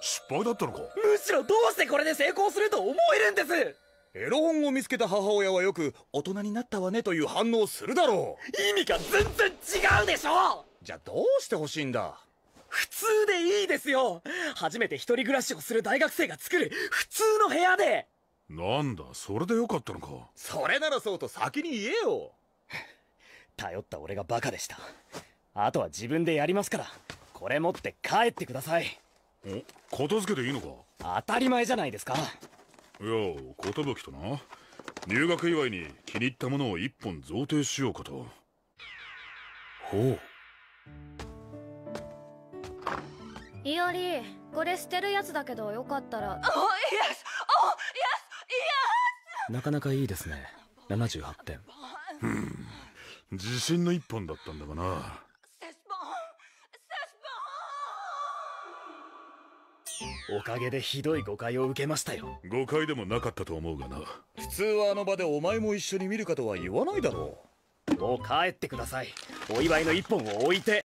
失敗だったのかむしろどうしてこれで成功すると思えるんですエロ本を見つけた母親はよく大人になったわねという反応するだろう意味が全然違うでしょじゃあどうしてほしいんだ普通でいいですよ初めて一人暮らしをする大学生が作る普通の部屋でなんだそれでよかったのかそれならそうと先に言えよ 頼った俺がバカでしたあとは自分でやりますからこれ持って帰ってください片付けていいのか当たり前じゃないですかいや寿とな入学祝いに気に入ったものを一本贈呈しようかとほうイオリこれ捨てるやつだけどよかったらおイエスおイエスイエスなかなかいいですね78点うん自信の一本だったんだがなおかげでひどい誤解を受けましたよ誤解でもなかったと思うがな普通はあの場でお前も一緒に見るかとは言わないだろうもう帰ってくださいお祝いの一本を置いて